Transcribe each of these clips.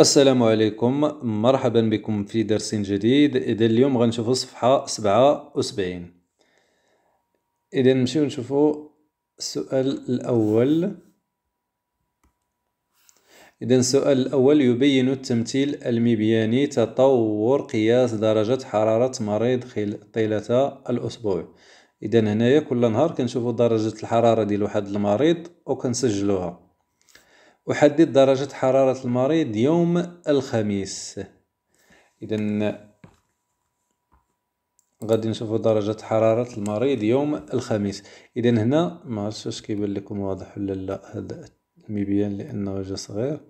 السلام عليكم مرحبا بكم في درس جديد اذا اليوم غنشوفوا صفحه 77 اذا نمشيو نشوفوا السؤال الاول اذا السؤال الاول يبين التمثيل المبياني تطور قياس درجه حراره مريض طيله الاسبوع اذا هنايا كل نهار كنشوفوا درجه الحراره ديال واحد المريض وكنسجلوها أحدد درجة حرارة المريض يوم الخميس إذا غادي نشوفوا درجة حرارة المريض يوم الخميس إذا هنا ما عرفتش واش كيبان لكم واضح ولا لا هذا المبيان لأنه جا صغير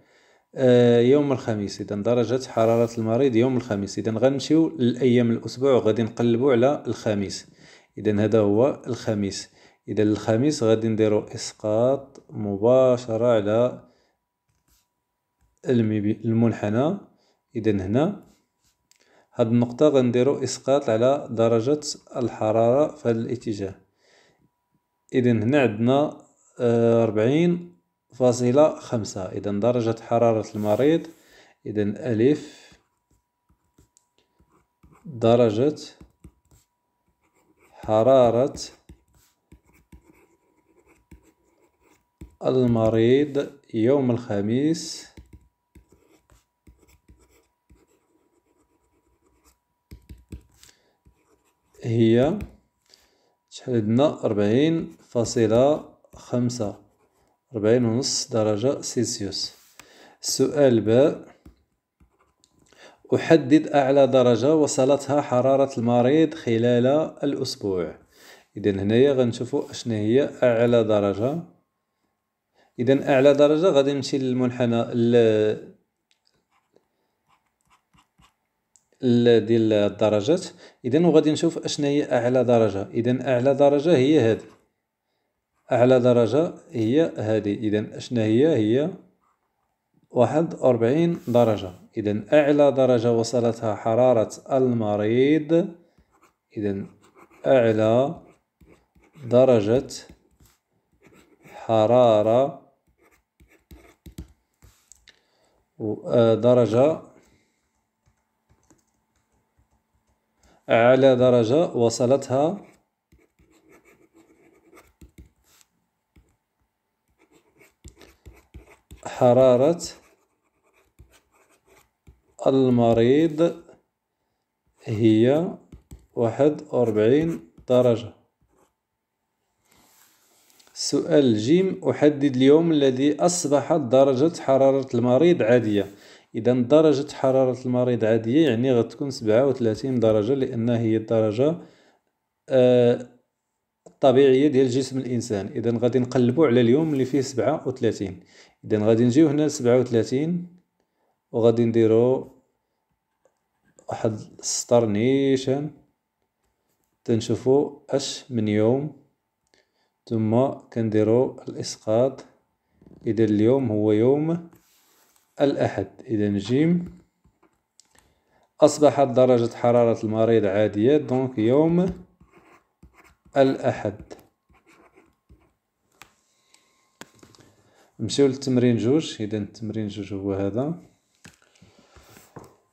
آه يوم الخميس إذا درجة حرارة المريض يوم الخميس إذا غنمشيو لأيام الأسبوع وغادي نقلبوا على الخميس إذا هذا هو الخميس إذا الخميس غادي نديرو إسقاط مباشرة على المنحنى اذا هنا هاد النقطة غنديرو اسقاط على درجة الحرارة في هذا الاتجاه اذا هنا عندنا آه، ربعين فاصلة خمسة اذا درجة حرارة المريض اذا الف درجة حرارة المريض يوم الخميس هي شحال عندنا ربعين فاصلة خمسة ربعين ونص درجة سيلسيوس سؤال باء أحدد أعلى درجة وصلتها حرارة المريض خلال الأسبوع إذا هنايا غنشوفو أشنا هي أعلى درجة إذا أعلى درجة غادي نمشي للمنحنى ديال الدرجات اذا وغادي نشوف اشنا هي اعلى درجه اذا اعلى درجه هي هذه اعلى درجه هي هذه اذا اشنا هي هي 41 أربعين درجة إذا أعلى درجة وصلتها حرارة المريض إذا أعلى درجة حرارة آه، درجة أعلى درجة وصلتها حرارة المريض هي واحد وأربعين درجة سؤال جيم أحدد اليوم الذي أصبحت درجة حرارة المريض عادية اذا درجه حراره المريض عاديه يعني غتكون 37 درجه لان هي الدرجه آه الطبيعيه ديال جسم الانسان اذا غادي نقلبوا على اليوم اللي فيه 37 اذا غادي نجيو هنا 37 وغادي نديرو واحد السطر نيشان تنشوفو اش من يوم ثم كنديرو الاسقاط اذا اليوم هو يوم الأحد إذا جيم أصبحت درجة حرارة المريض عادية دونك يوم الأحد نمشيو للتمرين جوج إذا التمرين جوج هو هذا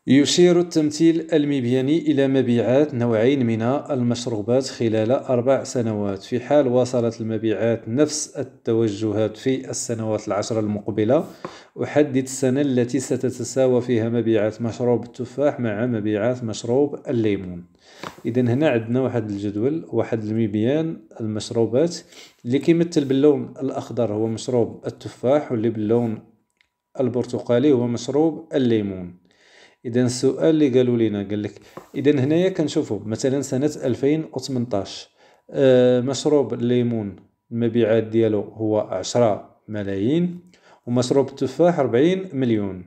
يشير التمثيل المبياني إلى مبيعات نوعين من المشروبات خلال أربع سنوات في حال واصلت المبيعات نفس التوجهات في السنوات العشر المقبلة أحدد السنة التي ستتساوى فيها مبيعات مشروب التفاح مع مبيعات مشروب الليمون إذا هنا عندنا واحد الجدول واحد المبيان المشروبات اللي كيمثل باللون الأخضر هو مشروب التفاح واللي باللون البرتقالي هو مشروب الليمون اذا السؤال اللي قالوا لنا قال لك اذا هنايا كنشوفوا مثلا سنه 2018 آه، مشروب الليمون المبيعات ديالو هو 10 ملايين ومشروب التفاح 40 مليون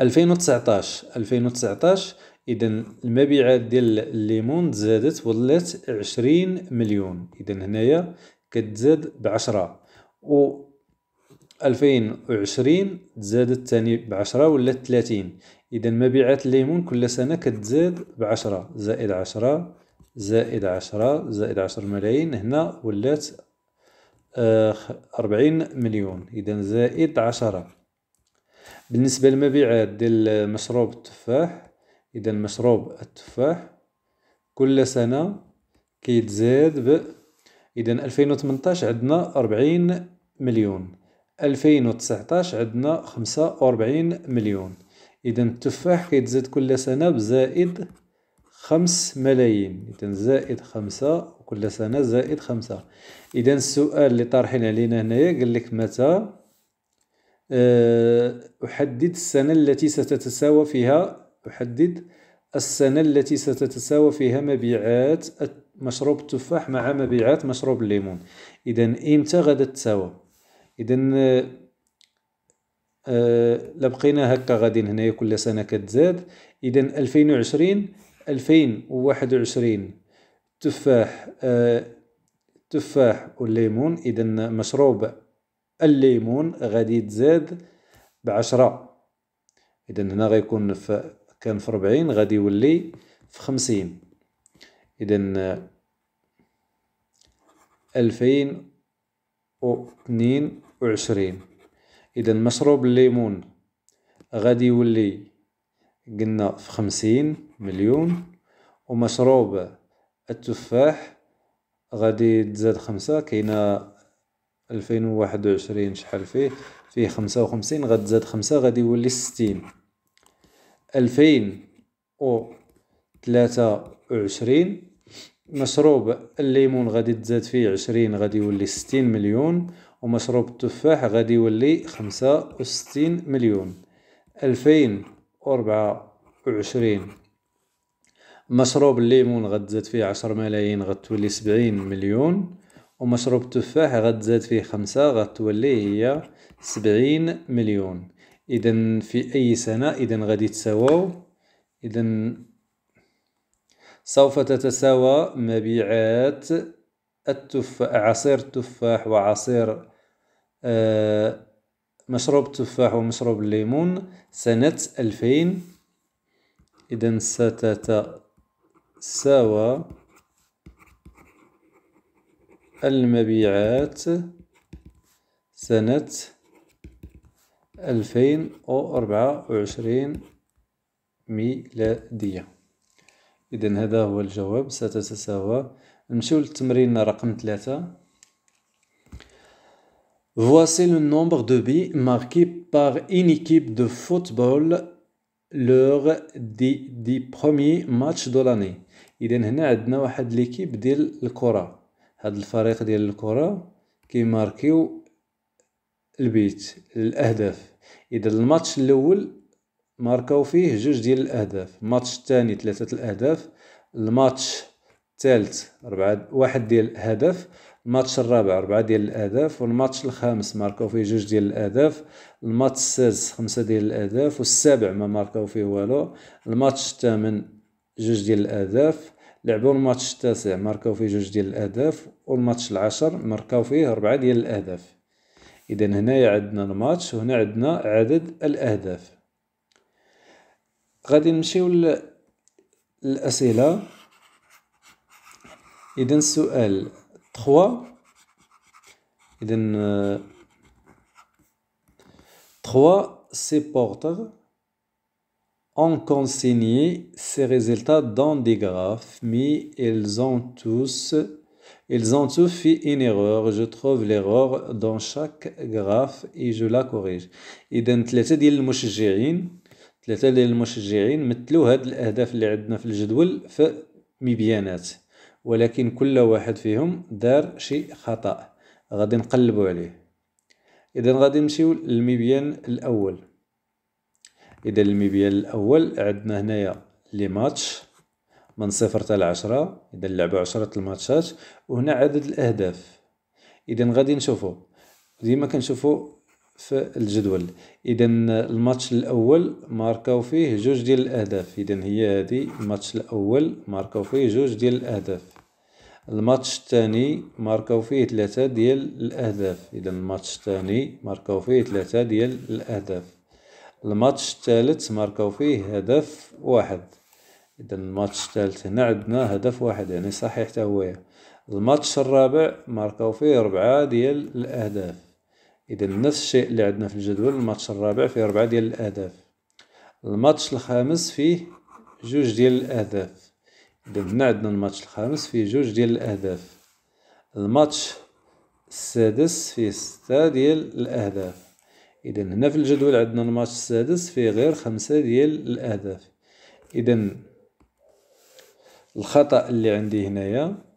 2019 2019 اذا المبيعات ديال الليمون زادت ولات 20 مليون اذا هنايا كتزاد ب 10 و 2020 تزادت ثاني بعشرة ولات 30 اذا مبيعات الليمون كل سنه كتزاد بعشرة زائد عشرة زائد عشرة زائد عشر ملايين هنا ولات آه، أربعين مليون اذا زائد عشرة بالنسبه للمبيعات ديال مشروب التفاح اذا مشروب التفاح كل سنه كيتزاد ب اذا 2018 عندنا 40 مليون 2019 عندنا 45 مليون اذا التفاح كيتزاد كل سنه بزائد 5 ملايين اذا زائد 5 وكل سنه زائد 5 اذا السؤال اللي طارحين علينا هنايا قال لك متى آه، احدد السنه التي ستتساوى فيها احدد السنه التي ستتساوى فيها مبيعات مشروب التفاح مع مبيعات مشروب الليمون اذا امتى غادا تتساوى إذن آه لبقينا هكا غادي هنايا كل سنة كتزاد إذن 2020 2021 تفاح آه التفاح والليمون إذا مشروب الليمون غادي يتزاد بعشرة إذا هنا غيكون كان في ربعين غادي يولي في خمسين إذا آه، ألفين و اثنين وعشرين إذا مشروب الليمون غادي يولي قلنا في خمسين مليون ومشروب التفاح غادي تزاد خمسة كاينة ألفين وواحد وعشرين شحال فيه فيه خمسة وخمسين غادي تزاد خمسة غادي يولي ستين ألفين و ثلاثة وعشرين مشروب الليمون غادي تزاد فيه عشرين غادي يولي ستين مليون ومشروب التفاح غادي يولي خمسة وستين مليون ألفين وربعة وعشرين مشروب الليمون غتزاد فيه عشر ملايين غتولي سبعين مليون ومشروب التفاح غتزاد فيه خمسة غتولي هي سبعين مليون إذا في أي سنة إذا غادي تساواو إذا سوف تتساوى مبيعات التفاح عصير التفاح وعصير آه، مشروب التفاح ومشروب الليمون سنة ألفين إذا ستتساوى المبيعات سنة ألفين وأربعة وعشرين ميلادية إذا هذا هو الجواب ستتساوى نمشيو للتمرين رقم ثلاثة Voici le nombre de buts marqués par une équipe de football lors des, des premiers matchs de l'année اذا هنا عندنا واحد ليكيب ديال الكره هاد الفريق ديال الكره كيماركيو البيت الاهداف اذا الماتش الاول ماركاو فيه جوج ديال الاهداف الماتش الثاني ثلاثه الاهداف الماتش الثالث ربعة واحد ديال الهدف الماتش الرابع ربعة ديال الأهداف والماتش الخامس ماركاو فيه جوج ديال الأهداف الماتش السادس خمسة ديال الأهداف والسابع ما ماركاو فيه والو الماتش الثامن جوج ديال الأهداف لعبوا الماتش التاسع ماركاو فيه جوج ديال الأهداف والماتش العاشر ماركاو فيه ربعة ديال الأهداف إذا هنايا عندنا الماتش وهنا عندنا عدد الأهداف غادي نمشيو للأسئلة إذا سؤال 3 trois 3 supporters ont consigné ces résultats dans des graphes, mais ils ont tous ils ont tous fait une erreur. Je trouve l'erreur dans chaque graphe et je la corrige. Donc, les ديال ولكن كل واحد فيهم دار شي خطأ غادي نقلبوا عليه إذا غادي نمشيو للمبيان الأول إذا المبيان الأول عندنا هنايا لي ماتش من صفر حتى لعشرة إذا لعبوا عشرة الماتشات وهنا عدد الأهداف إذا غادي نشوفو ديما كنشوفو في الجدول اذا الماتش الاول ماركاو فيه جوج ديال الاهداف اذا هي هذه الماتش الاول ماركاو فيه جوج ديال الاهداف الماتش الثاني ماركاو فيه ثلاثة ديال الاهداف اذا الماتش الثاني ماركاو فيه ثلاثة ديال الاهداف الماتش الثالث ماركاو فيه هدف واحد اذا الماتش الثالث هنا عندنا هدف واحد يعني صحيح حتى هو الماتش الرابع ماركاو فيه ربعة ديال الاهداف اذا نفس الشيء اللي عندنا في الجدول الماتش الرابع فيه أربعة ديال الاهداف الماتش الخامس فيه جوج ديال الاهداف اذا هنا عندنا الماتش الخامس فيه جوج ديال الاهداف الماتش السادس فيه ستة ديال الاهداف اذا هنا في الجدول عندنا الماتش السادس فيه غير خمسة ديال الاهداف اذا الخطأ اللي عندي هنايا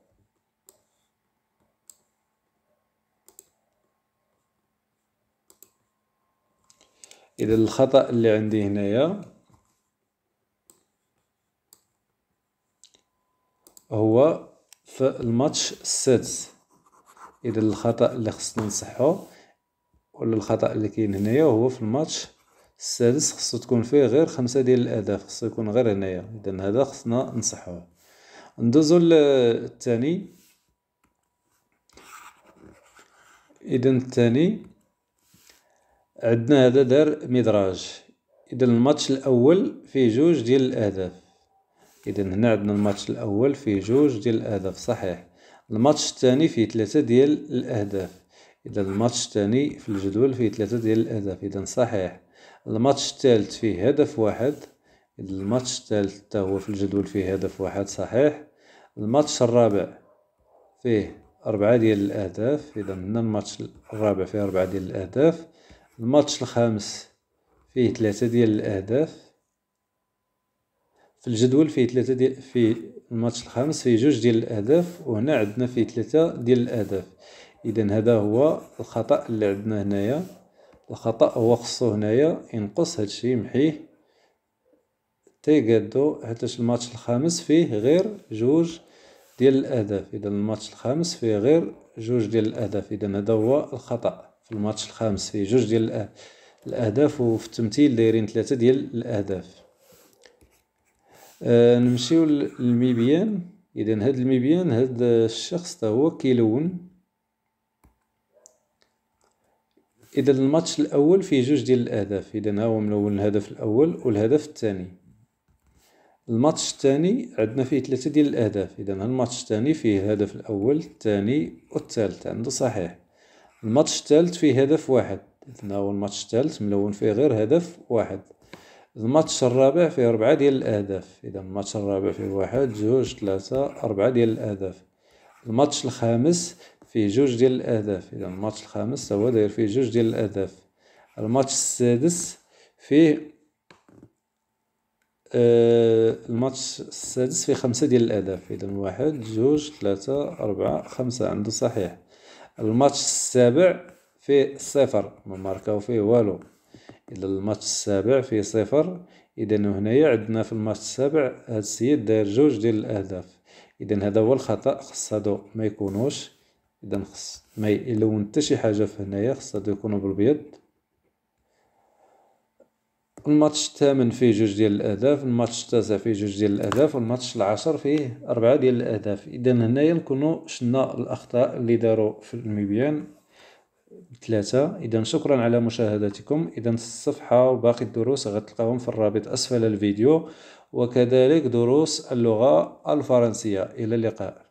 اذا الخطأ اللي عندي هنايا هو في الماتش السادس اذا الخطأ اللي خصنا نصحو ولا الخطأ اللي كاين هنايا هو في الماتش السادس خصو تكون فيه غير خمسة ديال الاهداف خصو يكون غير هنايا اذا هذا خصنا نصحوه ندوزو للثاني اذا الثاني عندنا هذا دار ميدراج اذا الماتش الاول فيه جوج ديال الاهداف اذا هنا عندنا الماتش الاول فيه جوج ديال الاهداف صحيح الماتش الثاني فيه ثلاثة ديال الاهداف اذا الماتش الثاني في الجدول فيه ثلاثة ديال الاهداف اذا صحيح الماتش الثالث فيه هدف واحد اذا الماتش الثالث حتى هو في الجدول فيه هدف واحد صحيح الماتش الرابع فيه أربعة ديال الأهداف إذا هنا الماتش الرابع فيه أربعة ديال الأهداف الماتش الخامس فيه ثلاثة ديال الأهداف في الجدول فيه ثلاثة ديال في الماتش الخامس فيه جوج ديال الأهداف وهنا عندنا فيه ثلاثة ديال الأهداف إذا هذا هو الخطأ اللي عندنا هنايا الخطأ هو خصو هنايا ينقص هادشي يمحيه تيقادو حيتاش الماتش الخامس فيه غير جوج ديال الأهداف إذا الماتش الخامس فيه غير جوج ديال الأهداف إذا هذا هو الخطأ في الماتش الخامس فيه جوج ديال الاهداف وفي التمثيل دايرين ثلاثه ديال الاهداف آه نمشيو للميبيان اذا هاد الميبيان هاد الشخص تا هو كيلون اذا الماتش الاول فيه جوج ديال الاهداف اذا ها هو ملون الهدف الاول والهدف الثاني الماتش الثاني عندنا فيه ثلاثه ديال الاهداف اذا الماتش الثاني فيه الهدف الاول الثاني والثالث عنده صحيح الماتش الثالث فيه هدف واحد إذن هو الماتش الثالث ملون فيه غير هدف واحد الماتش الرابع فيه أربعة ديال الأهداف إذا الماتش الرابع فيه واحد جوج ثلاثة أربعة ديال الأهداف الماتش الخامس فيه جوج ديال الأهداف إذا الماتش الخامس هو داير فيه جوج ديال الأهداف الماتش السادس فيه آه الماتش السادس فيه خمسة ديال الأهداف إذا واحد جوج ثلاثة أربعة خمسة عنده صحيح الماتش السابع في صفر ما ماركاو فيه والو الى الماتش السابع في صفر اذا هنايا عندنا في الماتش السابع هاد السيد داير جوج ديال الاهداف اذا هذا هو الخطا خص هادو ما يكونوش اذا خص ما يلون حتى شي حاجه في هنايا خص هادو يكونوا بالبيض الماتش الثامن فيه جوج ديال الاهداف الماتش التاسع فيه جوج ديال الاهداف والماتش العاشر فيه اربعه ديال الاهداف اذا هنايا نكونوا شنا الاخطاء اللي داروا في الميبيان ثلاثة إذا شكرا على مشاهدتكم إذا الصفحة وباقي الدروس غتلقاهم في الرابط أسفل الفيديو وكذلك دروس اللغة الفرنسية إلى اللقاء